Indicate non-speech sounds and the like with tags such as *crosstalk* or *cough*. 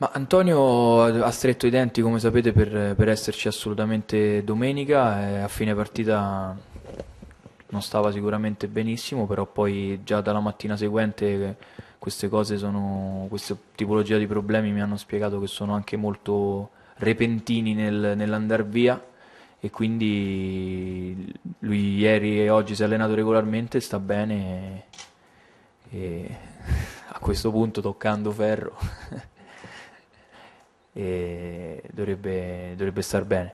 Ma Antonio ha stretto i denti, come sapete, per, per esserci assolutamente domenica. a fine partita non stava sicuramente benissimo, però poi già dalla mattina seguente queste cose sono, questa tipologia di problemi mi hanno spiegato che sono anche molto repentini nel, nell'andar via e quindi lui ieri e oggi si è allenato regolarmente, sta bene e, e *laughs* a questo punto toccando ferro. *laughs* e dovrebbe, dovrebbe star bene.